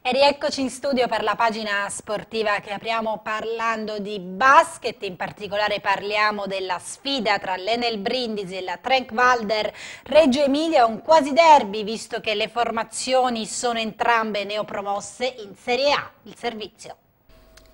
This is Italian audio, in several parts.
E rieccoci in studio per la pagina sportiva che apriamo parlando di basket, in particolare parliamo della sfida tra l'Enel Brindisi e la Walder Reggio Emilia, un quasi derby visto che le formazioni sono entrambe neopromosse in Serie A, il servizio.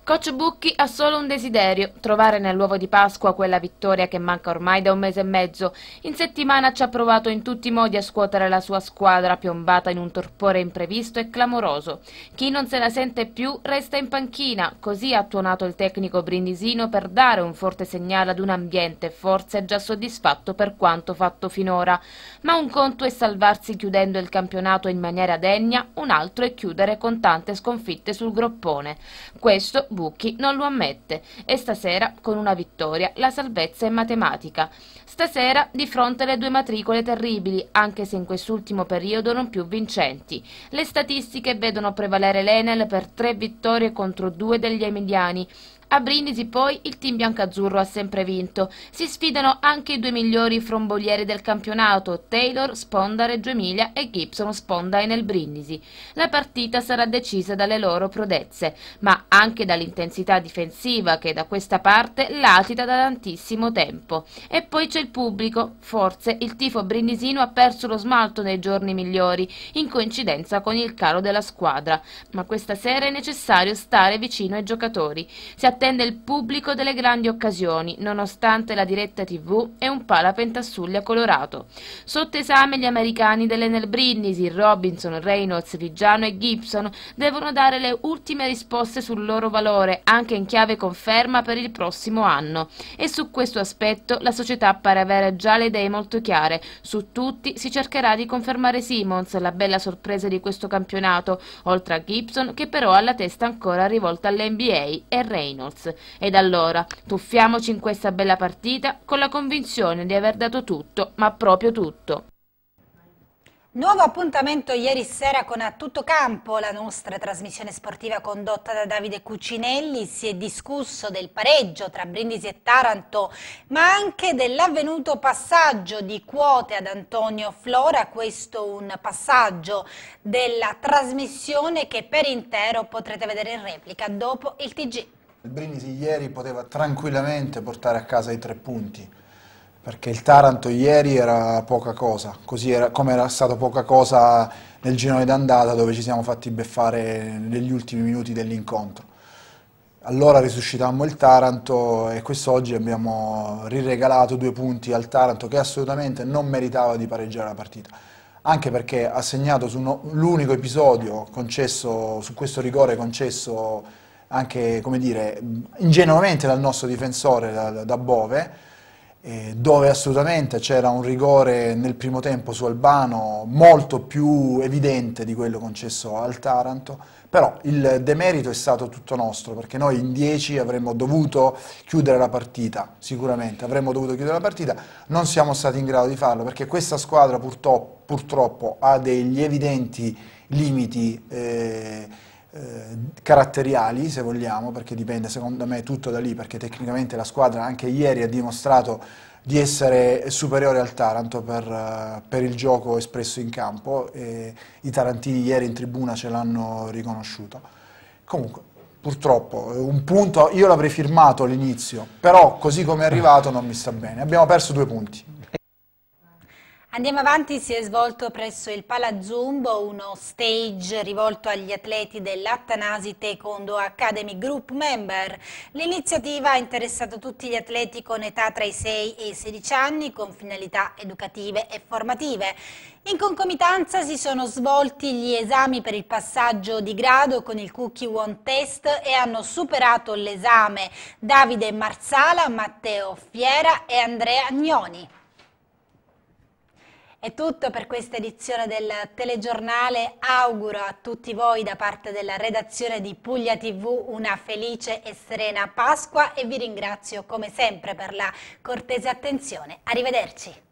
Coach Bucchi ha solo un desiderio, trovare nell'uovo di Pasqua quella vittoria che manca ormai da un mese e mezzo. In settimana ci ha provato in tutti i modi a scuotere la sua squadra piombata in un torpore imprevisto e clamoroso. Chi non se la sente più resta in panchina, così ha tuonato il tecnico brindisino per dare un forte segnale ad un ambiente forse già soddisfatto per quanto fatto finora. Ma un conto è salvarsi chiudendo il campionato in maniera degna, un altro è chiudere con tante sconfitte sul groppone. Questo Bucchi non lo ammette e stasera con una vittoria la salvezza è matematica. Stasera di fronte alle due matricole terribili, anche se in quest'ultimo periodo non più vincenti. Le statistiche vedono prevalere l'Enel per tre vittorie contro due degli Emiliani, a Brindisi poi il team biancazzurro ha sempre vinto. Si sfidano anche i due migliori frombolieri del campionato, Taylor, Sponda Reggio Emilia e Gibson Sponda Enel Brindisi. La partita sarà decisa dalle loro prodezze, ma anche dall'intensità difensiva che da questa parte latita da tantissimo tempo. E poi c'è il pubblico, forse il tifo brindisino ha perso lo smalto nei giorni migliori, in coincidenza con il calo della squadra, ma questa sera è necessario stare vicino ai giocatori. Si attende attende il pubblico delle grandi occasioni, nonostante la diretta tv e un pala pentasuglia colorato. Sotto esame gli americani dell'Enel Brindisi, Robinson, Reynolds, Vigiano e Gibson devono dare le ultime risposte sul loro valore, anche in chiave conferma per il prossimo anno. E su questo aspetto la società pare avere già le idee molto chiare. Su tutti si cercherà di confermare Simmons, la bella sorpresa di questo campionato, oltre a Gibson che però ha la testa ancora rivolta all'NBA e Reynolds. Reynolds ed allora tuffiamoci in questa bella partita con la convinzione di aver dato tutto, ma proprio tutto. Nuovo appuntamento ieri sera con A Tutto Campo, la nostra trasmissione sportiva condotta da Davide Cucinelli. Si è discusso del pareggio tra Brindisi e Taranto, ma anche dell'avvenuto passaggio di quote ad Antonio Flora. Questo un passaggio della trasmissione che per intero potrete vedere in replica dopo il TG. Il Brindisi ieri poteva tranquillamente portare a casa i tre punti, perché il Taranto ieri era poca cosa, così era, come era stato poca cosa nel girone d'andata dove ci siamo fatti beffare negli ultimi minuti dell'incontro. Allora risuscitammo il Taranto e quest'oggi abbiamo riregalato due punti al Taranto che assolutamente non meritava di pareggiare la partita, anche perché ha segnato l'unico episodio concesso, su questo rigore concesso anche come dire, ingenuamente dal nostro difensore, da, da Bove, eh, dove assolutamente c'era un rigore nel primo tempo su Albano molto più evidente di quello concesso al Taranto, però il demerito è stato tutto nostro, perché noi in 10 avremmo dovuto chiudere la partita, sicuramente avremmo dovuto chiudere la partita, non siamo stati in grado di farlo, perché questa squadra purtroppo, purtroppo ha degli evidenti limiti eh, eh, caratteriali, se vogliamo, perché dipende secondo me tutto da lì, perché tecnicamente la squadra anche ieri ha dimostrato di essere superiore al Taranto per, eh, per il gioco espresso in campo e i tarantini ieri in tribuna ce l'hanno riconosciuto. Comunque, purtroppo, eh, un punto io l'avrei firmato all'inizio, però così come è arrivato non mi sta bene. Abbiamo perso due punti. Andiamo avanti, si è svolto presso il Palazzumbo uno stage rivolto agli atleti dell'Attanasi Taekwondo Academy Group Member. L'iniziativa ha interessato tutti gli atleti con età tra i 6 e i 16 anni con finalità educative e formative. In concomitanza si sono svolti gli esami per il passaggio di grado con il Cookie One Test e hanno superato l'esame Davide Marsala, Matteo Fiera e Andrea Gnoni. È tutto per questa edizione del telegiornale. Auguro a tutti voi da parte della redazione di Puglia TV una felice e serena Pasqua e vi ringrazio come sempre per la cortese attenzione. Arrivederci.